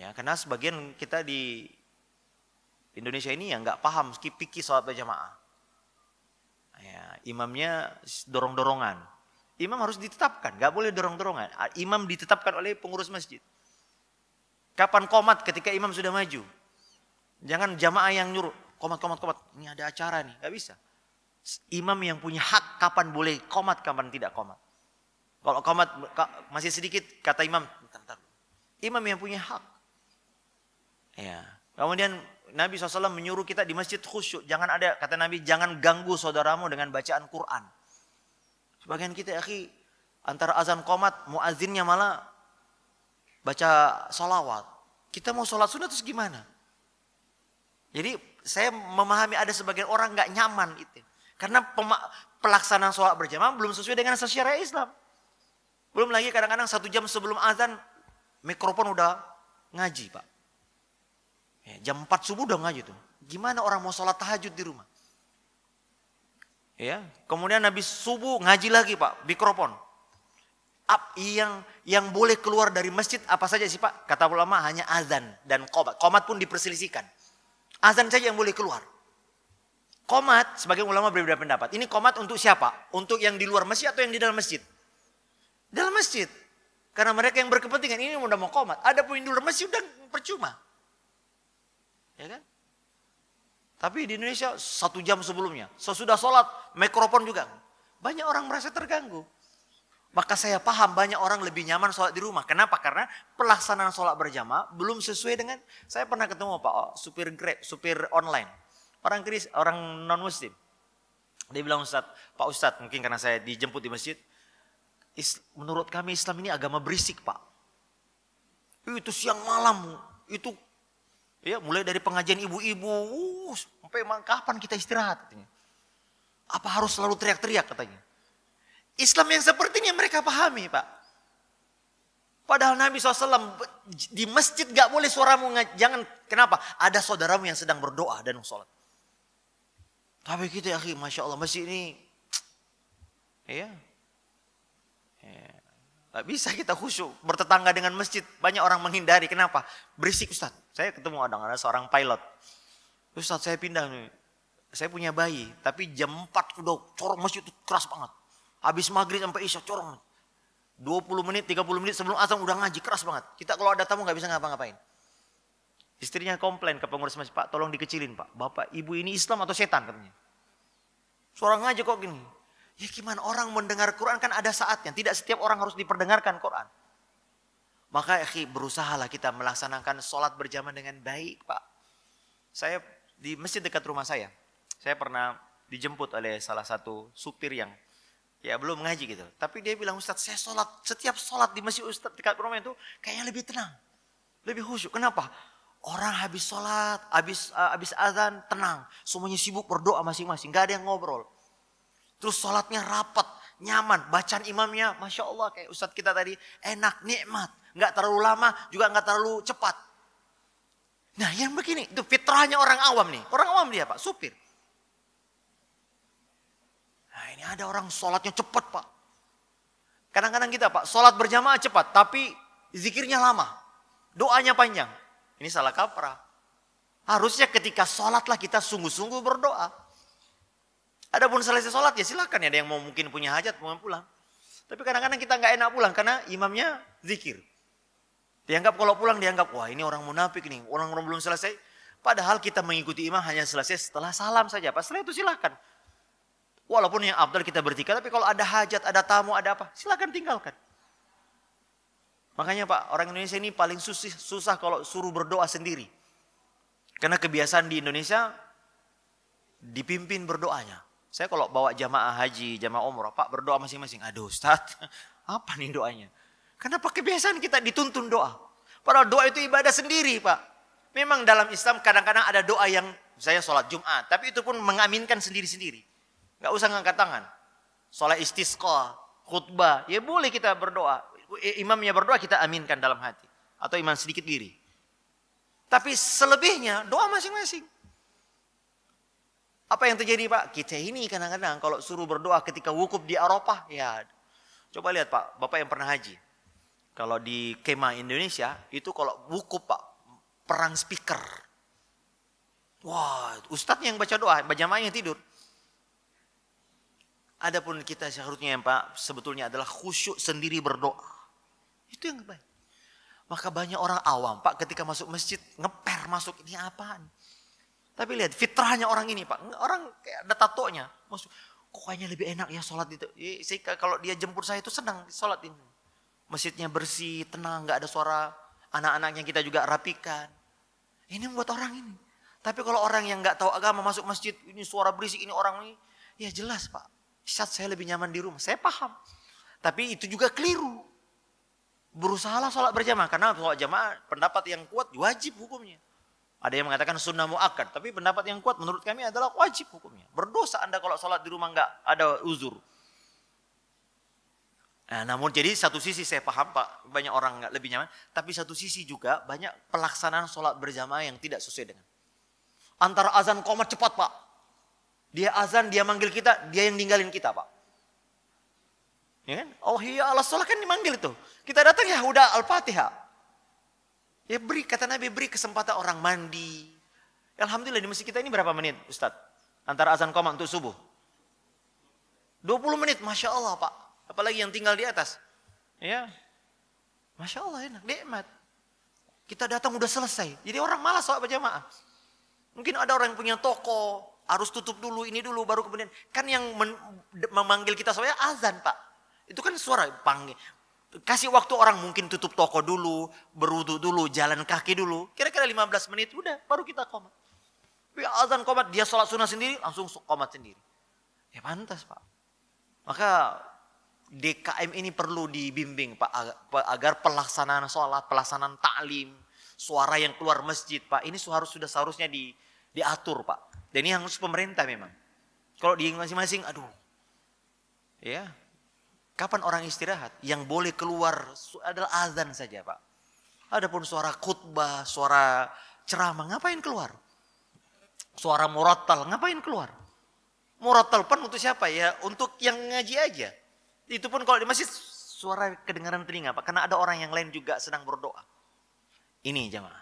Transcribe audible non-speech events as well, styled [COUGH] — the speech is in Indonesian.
Ya, karena sebagian kita di Indonesia ini ya nggak paham pikir sholat berjamaah. Ya, imamnya dorong-dorongan. Imam harus ditetapkan, nggak boleh dorong-dorongan. Ah, imam ditetapkan oleh pengurus masjid. Kapan komat ketika imam sudah maju? Jangan jamaah yang nyuruh, komat, komat, komat. Ini ada acara nih, nggak bisa. Imam yang punya hak kapan boleh komat, kapan tidak komat. Kalau komat masih sedikit, kata imam, bentar, bentar. Imam yang punya hak. Ya. Kemudian Nabi SAW menyuruh kita di masjid khusyuk. Jangan ada, kata Nabi, jangan ganggu saudaramu dengan bacaan Quran. Sebagian kita, akhi, antara azan komat, muazinnya malah baca salawat. Kita mau sholat sunnah terus gimana? Jadi saya memahami ada sebagian orang nggak nyaman itu. Karena pelaksanaan sholat berjamaah belum sesuai dengan syariat Islam. Belum lagi kadang-kadang satu jam sebelum azan mikrofon udah ngaji pak. Ya, jam 4 subuh udah ngaji tuh. Gimana orang mau sholat tahajud di rumah? Ya, kemudian habis subuh ngaji lagi pak, mikrofon. ap yang yang boleh keluar dari masjid apa saja sih pak? Kata ulama hanya azan dan komat. Komat pun diperselisihkan. Azan saja yang boleh keluar. Komat, sebagai ulama berbeda pendapat. Ini komat untuk siapa? Untuk yang di luar masjid atau yang di dalam masjid? Dalam masjid. Karena mereka yang berkepentingan ini udah mau komat. Ada pun di luar masjid udah percuma. Ya kan? Tapi di Indonesia satu jam sebelumnya, sesudah sholat, mikrofon juga. Banyak orang merasa terganggu. Maka saya paham banyak orang lebih nyaman sholat di rumah. Kenapa? Karena pelaksanaan sholat berjamaah belum sesuai dengan. Saya pernah ketemu Pak oh, supir grab, supir online. Orang Kris, orang non Muslim. Dia bilang Ustaz, Pak Ustaz mungkin karena saya dijemput di masjid. menurut kami Islam ini agama berisik Pak. Eh, itu siang malam, itu Ya, mulai dari pengajian ibu-ibu, uh, sampai emang kapan kita istirahat katanya. Apa harus selalu teriak-teriak katanya. Islam yang seperti ini mereka pahami pak. Padahal Nabi SAW di masjid gak boleh suaramu jangan kenapa ada saudaramu yang sedang berdoa dan sholat. Tapi kita ya, masya Allah masih ini, ya Gak bisa kita khusyuk bertetangga dengan masjid. Banyak orang menghindari. Kenapa? Berisik Ustaz. Saya ketemu ada ada seorang pilot. Ustaz saya pindah nih. Saya punya bayi, tapi jam 4 udah corong masjid itu keras banget. Habis maghrib sampai isya corong. 20 menit, 30 menit sebelum asam udah ngaji keras banget. Kita kalau ada tamu nggak bisa ngapa-ngapain. Istrinya komplain ke pengurus masjid, Pak tolong dikecilin Pak. Bapak, ibu ini Islam atau setan katanya. seorang ngaji kok gini. Ya gimana orang mendengar Quran kan ada saatnya. Tidak setiap orang harus diperdengarkan Quran. Maka ya berusahalah kita melaksanakan sholat berjamaah dengan baik pak. Saya di masjid dekat rumah saya. Saya pernah dijemput oleh salah satu supir yang ya belum ngaji gitu. Tapi dia bilang Ustadz saya sholat, setiap sholat di masjid Ustadz dekat rumah itu kayaknya lebih tenang. Lebih khusyuk. Kenapa? Orang habis sholat, habis, uh, habis azan tenang. Semuanya sibuk berdoa masing-masing. Gak ada yang ngobrol. Terus sholatnya rapat, nyaman. Bacaan imamnya, Masya Allah kayak Ustadz kita tadi, enak, nikmat. Gak terlalu lama, juga gak terlalu cepat. Nah yang begini, itu fitrahnya orang awam nih. Orang awam dia Pak, supir. Nah ini ada orang sholatnya cepat Pak. Kadang-kadang kita Pak, sholat berjamaah cepat, tapi zikirnya lama. Doanya panjang. Ini salah kaprah. Harusnya ketika sholatlah kita sungguh-sungguh berdoa. Adapun selesai sholat ya silakan ya ada yang mau mungkin punya hajat mau pulang. Tapi kadang-kadang kita nggak enak pulang karena imamnya zikir. Dianggap kalau pulang dianggap wah ini orang munafik nih, orang orang belum selesai. Padahal kita mengikuti imam hanya selesai setelah salam saja. Pas setelah itu silakan. Walaupun yang abdul kita bertikai, tapi kalau ada hajat, ada tamu, ada apa, silakan tinggalkan. Makanya Pak, orang Indonesia ini paling susah, susah kalau suruh berdoa sendiri. Karena kebiasaan di Indonesia dipimpin berdoanya. Saya kalau bawa jamaah haji, jamaah umroh, Pak berdoa masing-masing. Aduh Ustaz, [LAUGHS] apa nih doanya? Kenapa kebiasaan kita dituntun doa? Padahal doa itu ibadah sendiri Pak. Memang dalam Islam kadang-kadang ada doa yang saya sholat Jumat. Tapi itu pun mengaminkan sendiri-sendiri. Gak usah ngangkat tangan. Sholat istisqa, khutbah. Ya boleh kita berdoa. Imamnya berdoa kita aminkan dalam hati. Atau iman sedikit diri. Tapi selebihnya doa masing-masing. Apa yang terjadi Pak? Kita ini kadang-kadang kalau suruh berdoa ketika wukuf di Eropa ya coba lihat Pak, Bapak yang pernah haji. Kalau di kema Indonesia, itu kalau wukuf Pak, perang speaker. Wah, ustadz yang baca doa, banyak yang tidur. Adapun kita seharusnya yang Pak, sebetulnya adalah khusyuk sendiri berdoa. Itu yang baik. Maka banyak orang awam Pak ketika masuk masjid ngeper masuk ini apaan? Tapi lihat fitrahnya orang ini Pak. Orang kayak ada tatonya. Maksud, kok kayaknya lebih enak ya sholat itu. Saya, kalau dia jemput saya itu senang sholat ini. Masjidnya bersih, tenang, nggak ada suara. Anak-anaknya kita juga rapikan. Ini buat orang ini. Tapi kalau orang yang nggak tahu agama masuk masjid, ini suara berisik, ini orang ini. Ya jelas Pak. Saat saya lebih nyaman di rumah. Saya paham. Tapi itu juga keliru. Berusahalah sholat berjamaah. Karena sholat jamaah pendapat yang kuat wajib hukumnya. Ada yang mengatakan sunnah muakkad, tapi pendapat yang kuat menurut kami adalah wajib hukumnya. Berdosa Anda kalau sholat di rumah nggak ada uzur. Nah, namun jadi satu sisi saya paham Pak, banyak orang nggak lebih nyaman, tapi satu sisi juga banyak pelaksanaan sholat berjamaah yang tidak sesuai dengan. Antara azan komat cepat Pak. Dia azan, dia manggil kita, dia yang ninggalin kita Pak. Ya kan? Oh iya Allah sholat kan dimanggil itu. Kita datang ya udah al-fatihah. Ya beri, kata Nabi beri kesempatan orang mandi. Alhamdulillah di masjid kita ini berapa menit Ustadz? Antara azan koma untuk subuh. 20 menit, Masya Allah Pak. Apalagi yang tinggal di atas. Ya, Masya Allah enak, nikmat. Kita datang udah selesai. Jadi orang malas soal berjamaah. Mungkin ada orang yang punya toko, harus tutup dulu, ini dulu, baru kemudian. Kan yang memanggil kita soalnya azan Pak. Itu kan suara panggil. Kasih waktu orang mungkin tutup toko dulu, berwudu dulu, jalan kaki dulu. Kira-kira 15 menit udah baru kita komat. Tapi azan komat dia sholat sunnah sendiri langsung komat sendiri. Ya pantas pak. Maka DKM ini perlu dibimbing pak agar pelaksanaan sholat, pelaksanaan taklim, suara yang keluar masjid pak ini harus sudah seharusnya di, diatur pak. Dan ini harus pemerintah memang. Kalau di masing-masing, aduh, ya Kapan orang istirahat? Yang boleh keluar adalah azan saja Pak. Adapun suara khutbah, suara ceramah, ngapain keluar? Suara murattal, ngapain keluar? Murattal pun untuk siapa ya? Untuk yang ngaji aja. Itu pun kalau di masjid suara kedengaran telinga Pak. Karena ada orang yang lain juga sedang berdoa. Ini jemaah.